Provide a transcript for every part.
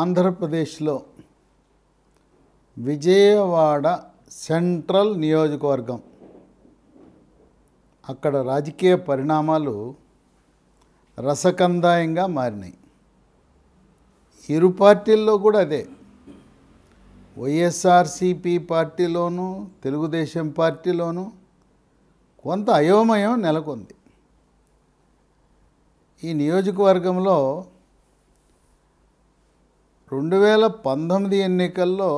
ఆంధ్రప్రదేశ్లో విజయవాడ సెంట్రల్ నియోజకవర్గం అక్కడ రాజకీయ పరిణామాలు రసకందాయంగా మారినాయి ఇరు పార్టీల్లో కూడా అదే వైఎస్ఆర్సిపి పార్టీలోనూ తెలుగుదేశం పార్టీలోనూ కొంత అయోమయం నెలకొంది ఈ నియోజకవర్గంలో రెండు వేల పంతొమ్మిది ఎన్నికల్లో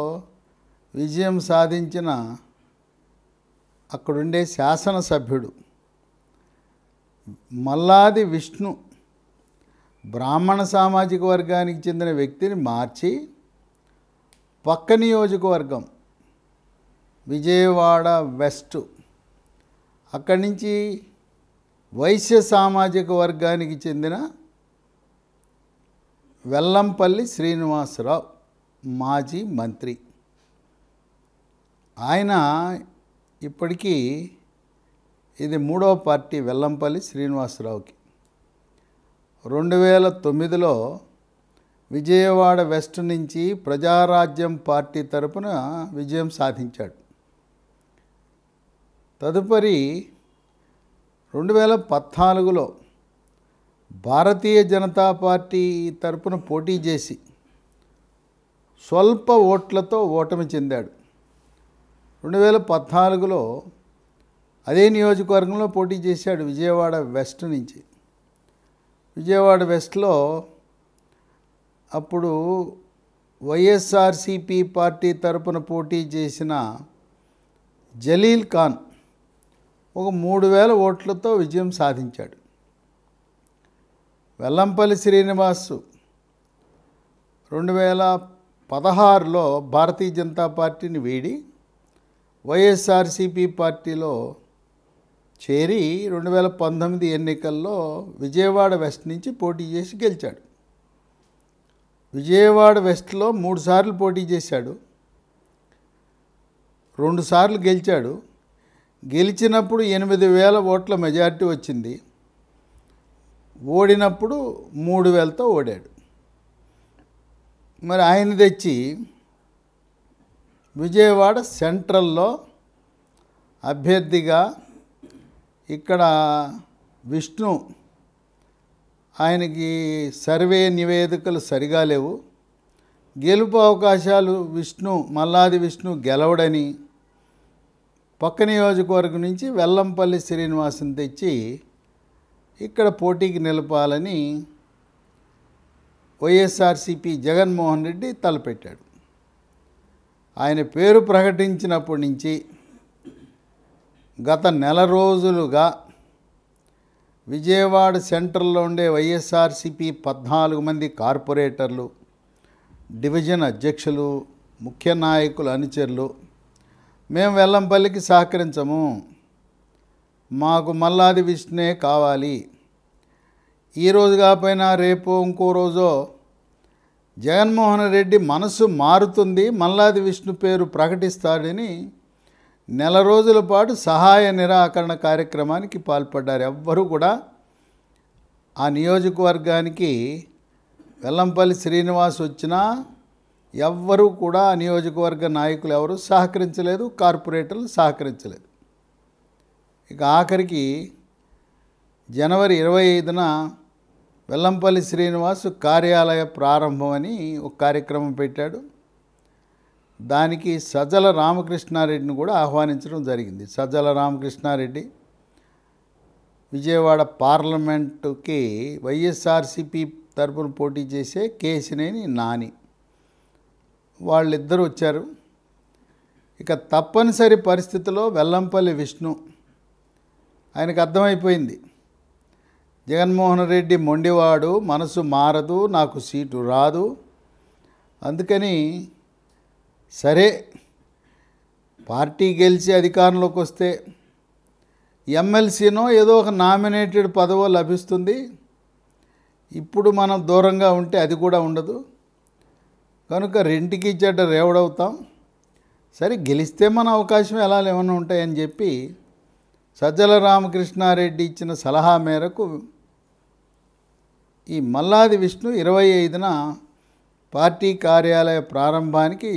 విజయం సాధించిన అక్కడుండే శాసనసభ్యుడు మల్లాది విష్ణు బ్రాహ్మణ సామాజిక వర్గానికి చెందిన వ్యక్తిని మార్చి పక్క నియోజకవర్గం విజయవాడ వెస్ట్ అక్కడి నుంచి వైశ్య సామాజిక వర్గానికి చెందిన వెల్లంపల్లి శ్రీనివాసరావు మాజీ మంత్రి ఆయన ఇప్పటికీ ఇది మూడవ పార్టీ వెల్లంపల్లి శ్రీనివాసరావుకి రెండు వేల తొమ్మిదిలో విజయవాడ వెస్ట్ నుంచి ప్రజారాజ్యం పార్టీ తరపున విజయం సాధించాడు తదుపరి రెండు వేల పద్నాలుగులో భారతీయ జనతా పార్టీ తరపున పోటీ చేసి స్వల్ప ఓట్లతో ఓటమి చెందాడు రెండు వేల పద్నాలుగులో అదే నియోజకవర్గంలో పోటీ చేశాడు విజయవాడ వెస్ట్ నుంచి విజయవాడ వెస్ట్లో అప్పుడు వైఎస్ఆర్సిపి పార్టీ తరపున పోటీ చేసిన జలీల్ ఖాన్ ఒక మూడు వేల ఓట్లతో విజయం సాధించాడు వెల్లంపల్లి శ్రీనివాసు రెండు వేల పదహారులో భారతీయ జనతా పార్టీని వీడి వైఎస్ఆర్సిపి పార్టీలో చేరి రెండు వేల పంతొమ్మిది ఎన్నికల్లో విజయవాడ వెస్ట్ నుంచి పోటీ చేసి గెలిచాడు విజయవాడ వెస్ట్లో మూడుసార్లు పోటీ చేశాడు రెండుసార్లు గెలిచాడు గెలిచినప్పుడు ఎనిమిది వేల ఓట్ల మెజార్టీ వచ్చింది ఓడినప్పుడు మూడు వేలతో ఓడాడు మరి ఆయన తెచ్చి విజయవాడ సెంట్రల్లో అభ్యర్థిగా ఇక్కడ విష్ణు ఆయనకి సర్వే నివేదికలు సరిగా లేవు గెలుపు అవకాశాలు విష్ణు మల్లాది విష్ణు గెలవడని పక్క నియోజకవర్గం నుంచి వెల్లంపల్లి శ్రీనివాసుని తెచ్చి ఇక్కడ పోటీకి నిలపాలని వైఎస్ఆర్సిపి జగన్మోహన్ రెడ్డి తలపెట్టాడు ఆయన పేరు ప్రకటించినప్పటి నుంచి గత నెల రోజులుగా విజయవాడ సెంటర్లో ఉండే వైఎస్ఆర్సిపి పద్నాలుగు మంది కార్పొరేటర్లు డివిజన్ అధ్యక్షులు ముఖ్య నాయకులు అనుచరులు మేము వెల్లంపల్లికి సహకరించము మాకు మల్లాది విష్ణునే కావాలి ఈరోజు కాకపోయినా రేపు ఇంకో రోజో జగన్మోహన్ రెడ్డి మనసు మారుతుంది మల్లాది విష్ణు పేరు ప్రకటిస్తాడని నెల రోజుల పాటు సహాయ నిరాకరణ కార్యక్రమానికి పాల్పడ్డారు ఎవ్వరూ కూడా ఆ నియోజకవర్గానికి వెల్లంపల్లి శ్రీనివాస్ వచ్చినా ఎవ్వరూ కూడా ఆ నియోజకవర్గ నాయకులు ఎవరు సహకరించలేదు కార్పొరేటర్లు సహకరించలేదు ఇక ఆఖరికి జనవరి ఇరవై ఐదున వెల్లంపల్లి శ్రీనివాసు కార్యాలయ ప్రారంభం అని ఒక కార్యక్రమం పెట్టాడు దానికి సజ్జల రామకృష్ణారెడ్డిని కూడా ఆహ్వానించడం జరిగింది సజ్జల రామకృష్ణారెడ్డి విజయవాడ పార్లమెంటుకి వైఎస్ఆర్సిపి తరపున పోటీ చేసే కేసినేని నాని వాళ్ళిద్దరూ వచ్చారు ఇక తప్పనిసరి పరిస్థితిలో వెల్లంపల్లి విష్ణు ఆయనకు అర్థమైపోయింది జగన్మోహన్ రెడ్డి మొండివాడు మనసు మారదు నాకు సీటు రాదు అందుకని సరే పార్టీ గెలిచి అధికారంలోకి వస్తే ఎమ్మెల్సీనో ఏదో ఒక నామినేటెడ్ పదవో లభిస్తుంది ఇప్పుడు మనం దూరంగా ఉంటే అది కూడా ఉండదు కనుక రెంటికి ఇచ్చేట రేవడవుతాం సరే గెలిస్తే మన అవకాశం ఎలా ఏమైనా ఉంటాయని చెప్పి సజ్జల రామకృష్ణారెడ్డి ఇచ్చిన సలహా మేరకు ఈ మల్లాది విష్ణు ఇరవై ఐదున పార్టీ కార్యాలయ ప్రారంభానికి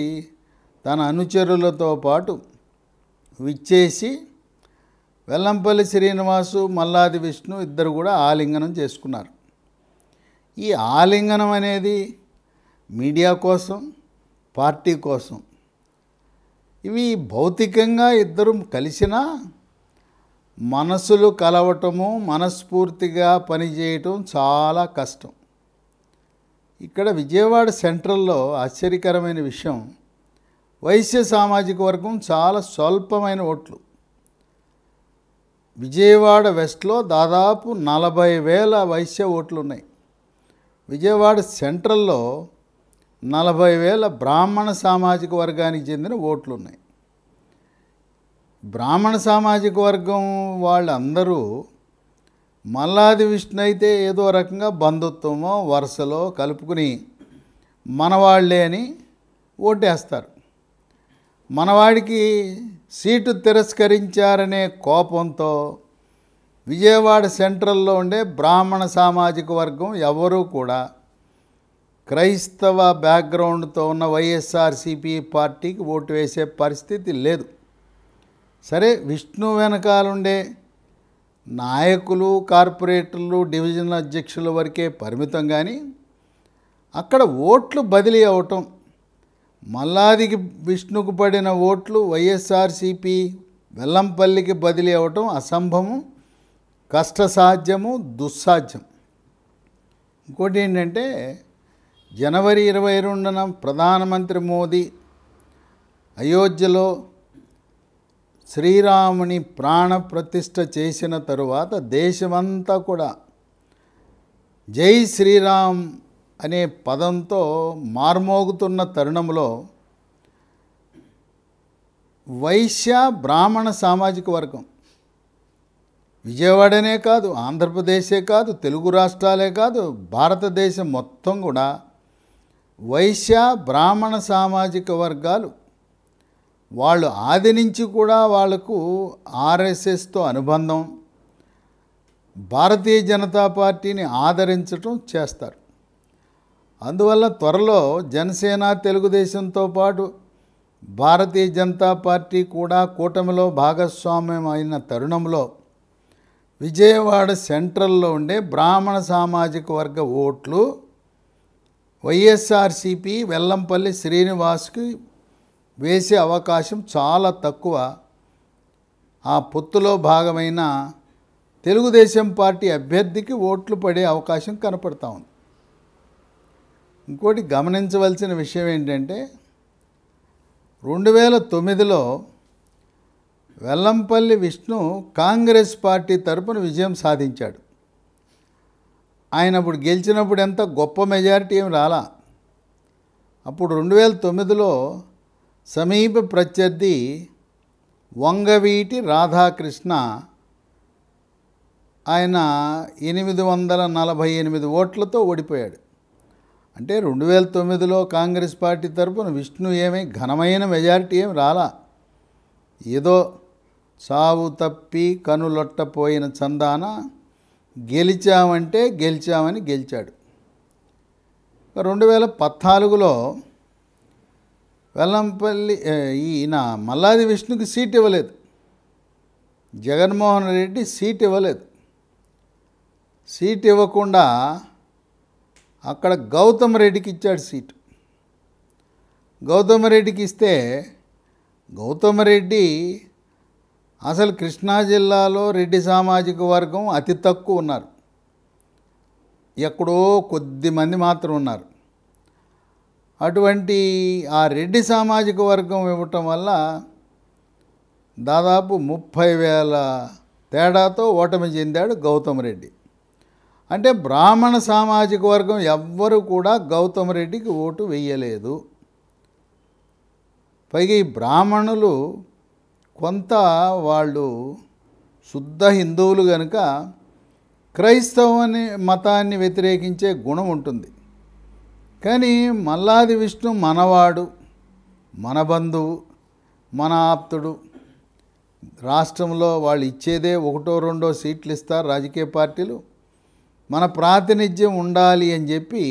తన అనుచరులతో పాటు విచ్చేసి వెల్లంపల్లి శ్రీనివాసు మల్లాది విష్ణు ఇద్దరు కూడా ఆలింగనం చేసుకున్నారు ఈ ఆలింగనం అనేది మీడియా కోసం పార్టీ కోసం ఇవి భౌతికంగా ఇద్దరు కలిసినా మనసులు కలవటము మనస్ఫూర్తిగా పనిచేయటం చాలా కష్టం ఇక్కడ విజయవాడ సెంట్రల్లో ఆశ్చర్యకరమైన విషయం వైశ్య సామాజిక వర్గం చాలా స్వల్పమైన ఓట్లు విజయవాడ వెస్ట్లో దాదాపు నలభై వేల వైశ్య ఓట్లు ఉన్నాయి విజయవాడ సెంట్రల్లో నలభై వేల బ్రాహ్మణ సామాజిక వర్గానికి చెందిన ఓట్లు ఉన్నాయి బ్రాహ్మణ సామాజిక వర్గం వాళ్ళందరూ మల్లాది విష్ణు అయితే ఏదో రకంగా బంధుత్వమో వరుసలో కలుపుకుని మనవాళ్లే అని ఓటేస్తారు మనవాడికి సీటు తిరస్కరించారనే కోపంతో విజయవాడ సెంట్రల్లో ఉండే బ్రాహ్మణ సామాజిక వర్గం ఎవరూ కూడా క్రైస్తవ బ్యాక్గ్రౌండ్తో ఉన్న వైఎస్ఆర్సీపీ పార్టీకి ఓటు వేసే పరిస్థితి లేదు సరే విష్ణు వెనకాలుండే నాయకులు కార్పొరేటర్లు డివిజన్ అధ్యక్షుల వరకే పరిమితం కానీ అక్కడ ఓట్లు బదిలీ అవటం మల్లాదికి విష్ణుకు పడిన ఓట్లు వైఎస్ఆర్సిపి వెల్లంపల్లికి బదిలీ అవటం కష్ట కష్టసాధ్యము దుస్సాధ్యం ఇంకోటి ఏంటంటే జనవరి ఇరవై రెండున ప్రధానమంత్రి మోదీ అయోధ్యలో శ్రీరాముని ప్రాణ ప్రతిష్ట చేసిన తరువాత దేశమంతా కూడా జై శ్రీరామ్ అనే పదంతో మార్మోగుతున్న తరుణంలో వైశ్య బ్రాహ్మణ సామాజిక వర్గం విజయవాడనే కాదు ఆంధ్రప్రదేశే కాదు తెలుగు రాష్ట్రాలే కాదు భారతదేశం మొత్తం కూడా వైశ్య బ్రాహ్మణ సామాజిక వర్గాలు వాళ్ళు ఆది నుంచి కూడా వాళ్లకు ఆర్ఎస్ఎస్తో అనుబంధం భారతీయ జనతా పార్టీని ఆదరించటం చేస్తారు అందువల్ల త్వరలో జనసేన తెలుగుదేశంతో పాటు భారతీయ జనతా పార్టీ కూడా కూటమిలో భాగస్వామ్యం అయిన తరుణంలో విజయవాడ సెంట్రల్లో ఉండే బ్రాహ్మణ సామాజిక వర్గ ఓట్లు వైఎస్ఆర్సిపి వెల్లంపల్లి శ్రీనివాస్కి వేసే అవకాశం చాలా తక్కువ ఆ పొత్తులో భాగమైన తెలుగుదేశం పార్టీ అభ్యర్థికి ఓట్లు పడే అవకాశం కనపడతా ఉంది ఇంకోటి గమనించవలసిన విషయం ఏంటంటే రెండు వేల తొమ్మిదిలో వెల్లంపల్లి విష్ణు కాంగ్రెస్ పార్టీ తరపున విజయం సాధించాడు ఆయన అప్పుడు గెలిచినప్పుడు ఎంత గొప్ప మెజారిటీ ఏం రాలా అప్పుడు రెండు వేల తొమ్మిదిలో సమీప ప్రత్యర్థి వంగవీటి రాధాకృష్ణ ఆయన ఎనిమిది వందల నలభై ఎనిమిది ఓట్లతో ఓడిపోయాడు అంటే రెండు వేల తొమ్మిదిలో కాంగ్రెస్ పార్టీ తరపున విష్ణు ఏమీ ఘనమైన మెజారిటీ ఏమి రాలా ఏదో సావు తప్పి కనులొట్టపోయిన చందాన గెలిచామంటే గెలిచామని గెలిచాడు రెండు వేల పద్నాలుగులో వెల్లంపల్లి ఈయన మల్లాది విష్ణుకి సీట్ ఇవ్వలేదు జగన్మోహన్ రెడ్డి సీట్ ఇవ్వలేదు సీట్ ఇవ్వకుండా అక్కడ గౌతమ్ రెడ్డికి ఇచ్చాడు సీటు గౌతమ్ రెడ్డికి ఇస్తే గౌతమ్ రెడ్డి అసలు కృష్ణా జిల్లాలో రెడ్డి సామాజిక వర్గం అతి తక్కువ ఉన్నారు ఎక్కడో కొద్ది మంది మాత్రం ఉన్నారు అటువంటి ఆ రెడ్డి సామాజిక వర్గం ఇవ్వటం వల్ల దాదాపు ముప్పై వేల తేడాతో ఓటమి చెందాడు గౌతమ్ రెడ్డి అంటే బ్రాహ్మణ సామాజిక వర్గం ఎవ్వరూ కూడా గౌతమ్ రెడ్డికి ఓటు వేయలేదు పైగా ఈ బ్రాహ్మణులు కొంత వాళ్ళు శుద్ధ హిందువులు కనుక క్రైస్తవ మతాన్ని వ్యతిరేకించే గుణం ఉంటుంది కానీ మల్లాది విష్ణు మనవాడు మన బంధువు మన ఆప్తుడు రాష్ట్రంలో వాళ్ళు ఇచ్చేదే ఒకటో రెండో సీట్లు ఇస్తారు రాజకీయ పార్టీలు మన ప్రాతినిధ్యం ఉండాలి అని చెప్పి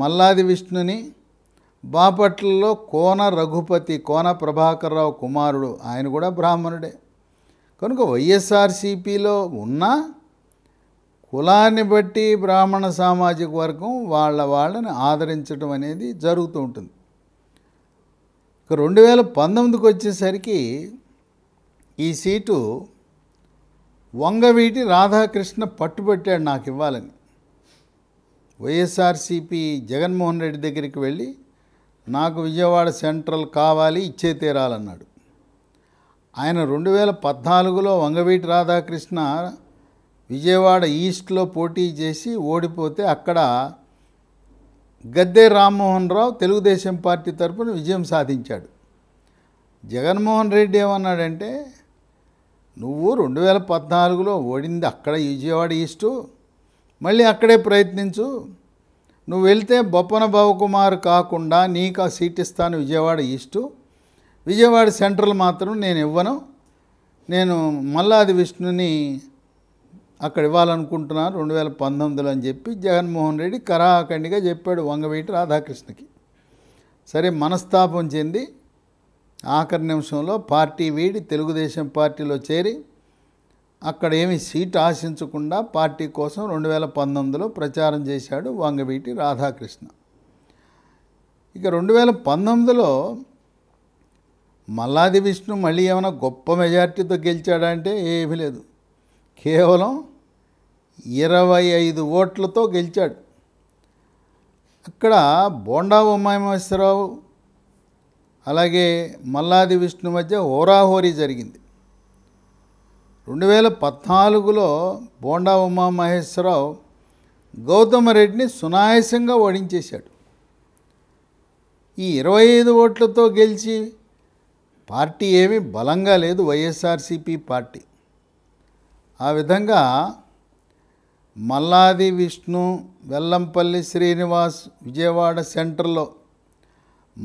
మల్లాది విష్ణుని బాపట్లలో కోన రఘుపతి కోన ప్రభాకర్రావు కుమారుడు ఆయన కూడా బ్రాహ్మణుడే కనుక వైఎస్ఆర్సీపీలో ఉన్నా కులాన్ని బట్టి బ్రాహ్మణ సామాజిక వర్గం వాళ్ళ వాళ్ళని ఆదరించడం అనేది జరుగుతూ ఉంటుంది రెండు వేల పంతొమ్మిదికి వచ్చేసరికి ఈ సీటు వంగవీటి రాధాకృష్ణ పట్టుబట్టాడు నాకు ఇవ్వాలని వైఎస్ఆర్సిపి జగన్మోహన్ రెడ్డి దగ్గరికి వెళ్ళి నాకు విజయవాడ సెంట్రల్ కావాలి ఇచ్చే తీరాలన్నాడు ఆయన రెండు వేల పద్నాలుగులో వంగవీటి రాధాకృష్ణ విజయవాడ ఈస్ట్లో పోటీ చేసి ఓడిపోతే అక్కడ గద్దె రామ్మోహన్ రావు తెలుగుదేశం పార్టీ తరఫున విజయం సాధించాడు జగన్మోహన్ రెడ్డి ఏమన్నాడంటే నువ్వు రెండు వేల పద్నాలుగులో ఓడింది అక్కడ విజయవాడ ఈస్టు మళ్ళీ అక్కడే ప్రయత్నించు నువ్వు వెళ్తే బొప్పన బాబుకుమార్ కాకుండా నీకు ఆ సీట్ ఇస్తాను విజయవాడ ఈస్టు విజయవాడ సెంట్రల్ మాత్రం నేను ఇవ్వను నేను మల్లాది విష్ణుని అక్కడ ఇవ్వాలనుకుంటున్నా రెండు వేల పంతొమ్మిదిలో అని చెప్పి జగన్మోహన్ రెడ్డి కరాఖండిగా చెప్పాడు వంగవీటి రాధాకృష్ణకి సరే మనస్తాపం చెంది ఆఖరి నిమిషంలో పార్టీ వీడి తెలుగుదేశం పార్టీలో చేరి అక్కడ ఏమి సీట్ ఆశించకుండా పార్టీ కోసం రెండు వేల పంతొమ్మిదిలో ప్రచారం చేశాడు వంగవీటి రాధాకృష్ణ ఇక రెండు వేల పంతొమ్మిదిలో మల్లాది విష్ణు మళ్ళీ ఏమైనా గొప్ప మెజార్టీతో గెలిచాడంటే ఏమీ లేదు కేవలం ఇరవై ఐదు ఓట్లతో గెలిచాడు అక్కడ బోండా ఉమామేశ్వరరావు అలాగే మల్లాది విష్ణు మధ్య హోరాహోరీ జరిగింది రెండు వేల పద్నాలుగులో బోండా ఉమామహేశ్వరరావు గౌతమ రెడ్డిని సునాయాసంగా ఓడించేశాడు ఈ ఇరవై ఐదు ఓట్లతో గెలిచి పార్టీ ఏమీ బలంగా లేదు వైఎస్ఆర్సీపీ పార్టీ ఆ విధంగా మల్లాది విష్ణు వెల్లంపల్లి శ్రీనివాస్ విజయవాడ సెంటర్లో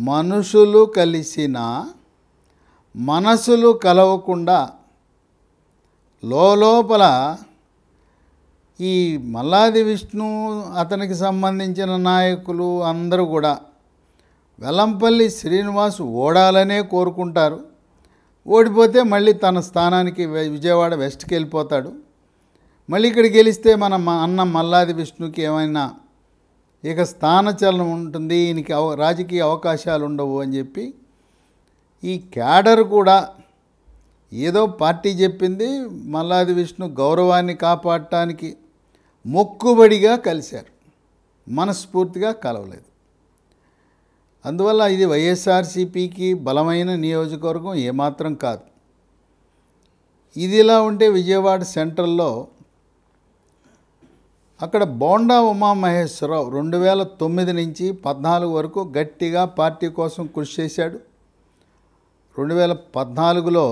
మనుషులు కలిసిన మనసులు కలవకుండా లోపల ఈ మల్లాది విష్ణు అతనికి సంబంధించిన నాయకులు అందరూ కూడా వెల్లంపల్లి శ్రీనివాస్ ఓడాలనే కోరుకుంటారు ఓడిపోతే మళ్ళీ తన స్థానానికి విజయవాడ వెస్ట్కి వెళ్ళిపోతాడు మళ్ళీ ఇక్కడ గెలిస్తే మన అన్న మల్లాది విష్ణుకి ఏమైనా ఇక స్థానచలనం ఉంటుంది ఈయనకి అవ రాజకీయ అవకాశాలు ఉండవు అని చెప్పి ఈ క్యాడర్ కూడా ఏదో పార్టీ చెప్పింది మల్లాది విష్ణు గౌరవాన్ని కాపాడటానికి మొక్కుబడిగా కలిశారు మనస్ఫూర్తిగా కలవలేదు అందువల్ల ఇది వైఎస్ఆర్సీపీకి బలమైన నియోజకవర్గం ఏమాత్రం కాదు ఇది ఇలా ఉంటే విజయవాడ సెంట్రల్లో అక్కడ బోండా ఉమామహేశ్వరరావు రెండు వేల తొమ్మిది నుంచి పద్నాలుగు వరకు గట్టిగా పార్టీ కోసం కృషి చేశాడు రెండు వేల పద్నాలుగులో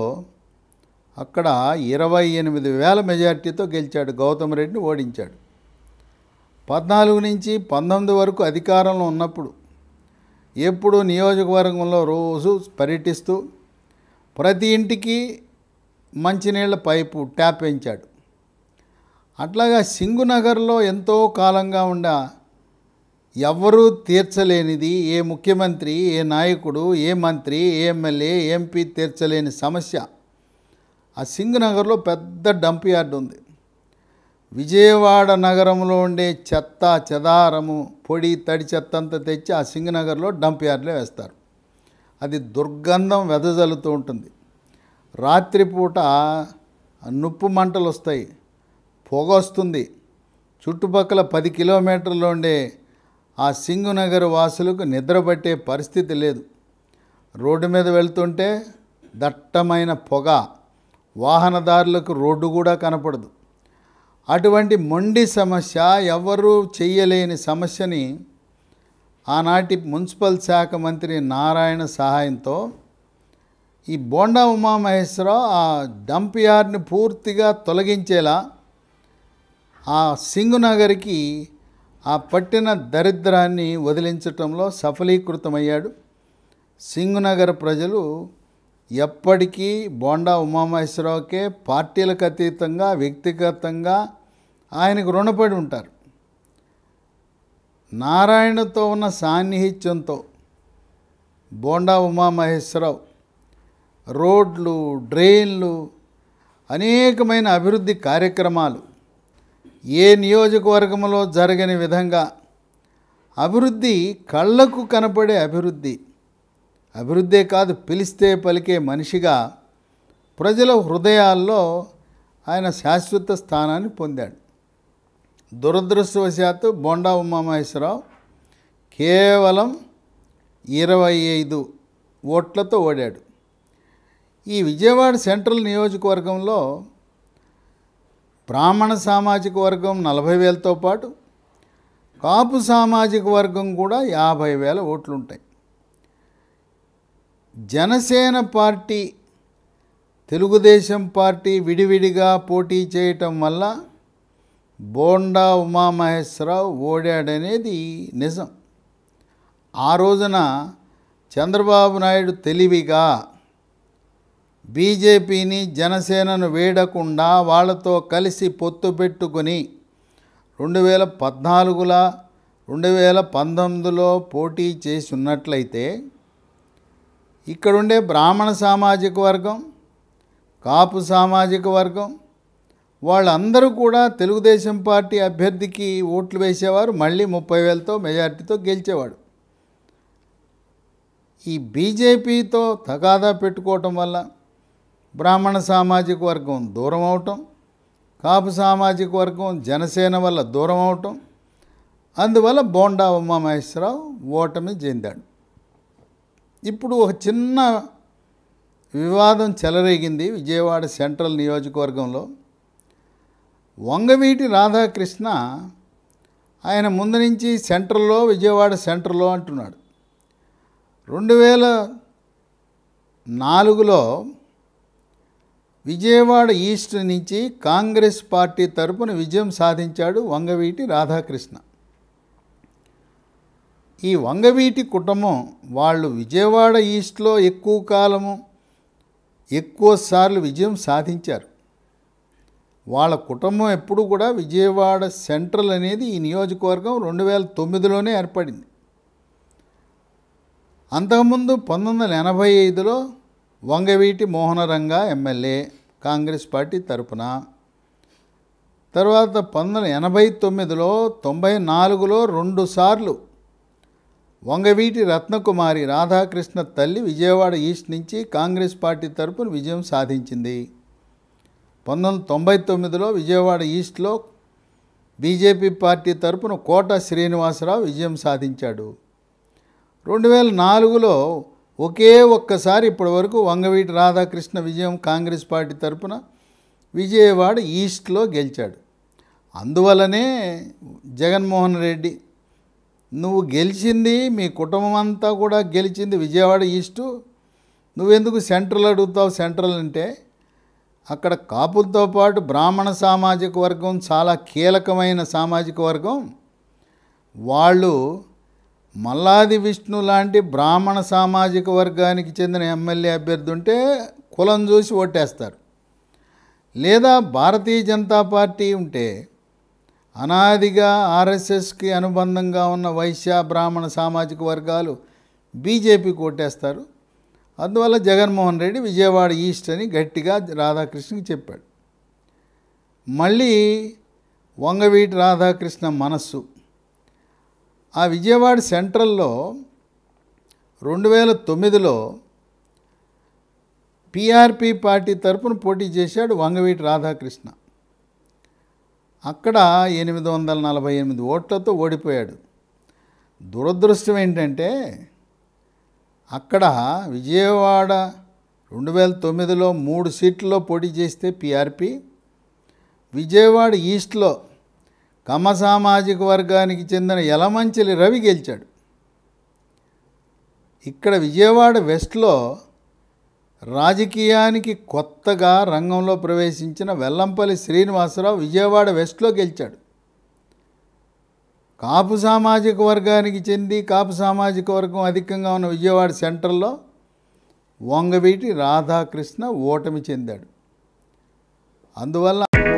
అక్కడ ఇరవై ఎనిమిది వేల మెజార్టీతో గెలిచాడు గౌతమ్ రెడ్డిని ఓడించాడు పద్నాలుగు నుంచి పంతొమ్మిది వరకు అధికారంలో ఉన్నప్పుడు ఎప్పుడు నియోజకవర్గంలో రోజు పర్యటిస్తూ ప్రతి ఇంటికి మంచినీళ్ళ పైపు ట్యాప్ వేయించాడు అట్లాగా సింగునగర్లో ఎంతో కాలంగా ఉండ ఎవ్వరూ తీర్చలేనిది ఏ ముఖ్యమంత్రి ఏ నాయకుడు ఏ మంత్రి ఏ ఎమ్మెల్యే ఎంపీ తీర్చలేని సమస్య ఆ సింగునగర్లో పెద్ద డంప్ యార్డ్ ఉంది విజయవాడ నగరంలో ఉండే చెత్త చెదారము పొడి తడి చెత్త అంతా తెచ్చి ఆ సింగనగర్లో డంప్ యార్డ్లో వేస్తారు అది దుర్గంధం వెదజల్లుతూ ఉంటుంది రాత్రిపూట నుప్పు మంటలు వస్తాయి పొగ వస్తుంది చుట్టుపక్కల పది కిలోమీటర్లు ఉండే ఆ సింగు నగర్ వాసులకు నిద్రపట్టే పరిస్థితి లేదు రోడ్డు మీద వెళ్తుంటే దట్టమైన పొగ వాహనదారులకు రోడ్డు కూడా కనపడదు అటువంటి మొండి సమస్య ఎవరూ చేయలేని సమస్యని ఆనాటి మున్సిపల్ శాఖ మంత్రి నారాయణ సహాయంతో ఈ బోండా ఉమామహేశ్వరరావు ఆ డంప్ యార్డ్ని పూర్తిగా తొలగించేలా ఆ సింగునగర్కి ఆ పట్టిన దరిద్రాన్ని వదిలించటంలో సఫలీకృతమయ్యాడు సింగునగర్ ప్రజలు ఎప్పటికీ బోండా ఉమామహేశ్వరరావుకే పార్టీలకు అతీతంగా వ్యక్తిగతంగా ఆయనకు రుణపడి ఉంటారు నారాయణతో ఉన్న సాన్నిహిత్యంతో బోండా ఉమామహేశ్వరరావు రోడ్లు డ్రైన్లు అనేకమైన అభివృద్ధి కార్యక్రమాలు ఏ నియోజకవర్గంలో జరగని విధంగా అభివృద్ధి కళ్ళకు కనపడే అభివృద్ధి అభివృద్ధే కాదు పిలిస్తే పలికే మనిషిగా ప్రజల హృదయాల్లో ఆయన శాశ్వత స్థానాన్ని పొందాడు దురదృష్టవశాత్తు బొండా ఉమామహేశ్వరరావు కేవలం ఇరవై ఐదు ఓట్లతో ఓడాడు ఈ విజయవాడ సెంట్రల్ నియోజకవర్గంలో బ్రాహ్మణ సామాజిక వర్గం నలభై వేలతో పాటు కాపు సామాజిక వర్గం కూడా యాభై వేల ఓట్లుంటాయి జనసేన పార్టీ తెలుగుదేశం పార్టీ విడివిడిగా పోటీ చేయటం వల్ల బోండా ఉమామహేశ్వరరావు ఓడాడనేది నిజం ఆ రోజున చంద్రబాబు నాయుడు తెలివిగా బీజేపీని జనసేనను వేడకుండా వాళ్ళతో కలిసి పొత్తు పెట్టుకొని రెండు వేల పద్నాలుగుల రెండు వేల పంతొమ్మిదిలో పోటీ చేసి ఉన్నట్లయితే ఇక్కడుండే బ్రాహ్మణ సామాజిక వర్గం కాపు సామాజిక వర్గం వాళ్ళందరూ కూడా తెలుగుదేశం పార్టీ అభ్యర్థికి ఓట్లు వేసేవారు మళ్ళీ ముప్పై వేలతో మెజార్టీతో గెలిచేవాడు ఈ బీజేపీతో తగాదా పెట్టుకోవటం వల్ల బ్రాహ్మణ సామాజిక వర్గం దూరం అవటం కాపు సామాజిక వర్గం జనసేన వల్ల దూరం అవటం అందువల్ల బోండా ఉమామహేశ్వరరావు ఓటమి చెందాడు ఇప్పుడు ఒక చిన్న వివాదం చెలరేగింది విజయవాడ సెంట్రల్ నియోజకవర్గంలో వంగవీటి రాధాకృష్ణ ఆయన ముందు నుంచి సెంటర్లో విజయవాడ సెంటర్లో అంటున్నాడు రెండు వేల నాలుగులో విజయవాడ ఈస్ట్ నుంచి కాంగ్రెస్ పార్టీ తరపున విజయం సాధించాడు వంగవీటి రాధాకృష్ణ ఈ వంగవీటి కుటుంబం వాళ్ళు విజయవాడ ఈస్ట్లో ఎక్కువ కాలము ఎక్కువసార్లు విజయం సాధించారు వాళ్ళ కుటుంబం ఎప్పుడు కూడా విజయవాడ సెంట్రల్ అనేది ఈ నియోజకవర్గం రెండు వేల తొమ్మిదిలోనే ఏర్పడింది అంతకుముందు పంతొమ్మిది వందల ఎనభై ఐదులో Vangaveeti Mohana Ranga MLA Congress party తరపున తర్వాత పంతొమ్మిది ఎనభై తొమ్మిదిలో తొంభై నాలుగులో రెండుసార్లు వంగవీటి రత్నకుమారి రాధాకృష్ణ తల్లి విజయవాడ ఈస్ట్ నుంచి కాంగ్రెస్ పార్టీ తరపున విజయం సాధించింది పంతొమ్మిది తొంభై తొమ్మిదిలో విజయవాడ ఈస్ట్లో బీజేపీ పార్టీ తరపున కోట శ్రీనివాసరావు విజయం సాధించాడు రెండు వేల నాలుగులో ఒకే ఒక్కసారి ఇప్పటి వరకు వంగవీటి రాధాకృష్ణ విజయం కాంగ్రెస్ పార్టీ తరపున విజయవాడ ఈస్ట్లో గెలిచాడు అందువలనే జగన్మోహన్ రెడ్డి నువ్వు గెలిచింది మీ కుటుంబం అంతా కూడా గెలిచింది విజయవాడ ఈస్టు నువ్వెందుకు సెంట్రల్ అడుగుతావు సెంట్రల్ అంటే అక్కడ కాపులతో పాటు బ్రాహ్మణ సామాజిక వర్గం చాలా కీలకమైన సామాజిక వర్గం వాళ్ళు మల్లాది విష్ణు లాంటి బ్రాహ్మణ సామాజిక వర్గానికి చెందిన ఎమ్మెల్యే అభ్యర్థి ఉంటే కులం చూసి ఓటేస్తారు లేదా భారతీయ జనతా పార్టీ ఉంటే అనాదిగా ఆర్ఎస్ఎస్కి అనుబంధంగా ఉన్న వైశ్య బ్రాహ్మణ సామాజిక వర్గాలు బీజేపీకి ఓటేస్తారు అందువల్ల జగన్మోహన్ రెడ్డి విజయవాడ ఈస్ట్ అని గట్టిగా రాధాకృష్ణకి చెప్పాడు మళ్ళీ వంగవీటి రాధాకృష్ణ మనస్సు ఆ విజయవాడ సెంట్రల్లో రెండు వేల తొమ్మిదిలో పిఆర్పి పార్టీ తరపున పోటీ చేశాడు వంగవీటి రాధాకృష్ణ అక్కడ ఎనిమిది వందల నలభై ఎనిమిది ఓట్లతో ఓడిపోయాడు దురదృష్టం ఏంటంటే అక్కడ విజయవాడ రెండు వేల తొమ్మిదిలో మూడు సీట్లలో పోటీ చేస్తే పిఆర్పి విజయవాడ ఈస్ట్లో కమ్మ సామాజిక వర్గానికి చెందిన యలమంచిలి రవి గెలిచాడు ఇక్కడ విజయవాడ వెస్ట్లో రాజకీయానికి కొత్తగా రంగంలో ప్రవేశించిన వెల్లంపల్లి శ్రీనివాసరావు విజయవాడ వెస్ట్లో గెలిచాడు కాపు సామాజిక వర్గానికి చెంది కాపు సామాజిక వర్గం అధికంగా ఉన్న విజయవాడ సెంటర్లో వంగవీటి రాధాకృష్ణ ఓటమి చెందాడు అందువల్ల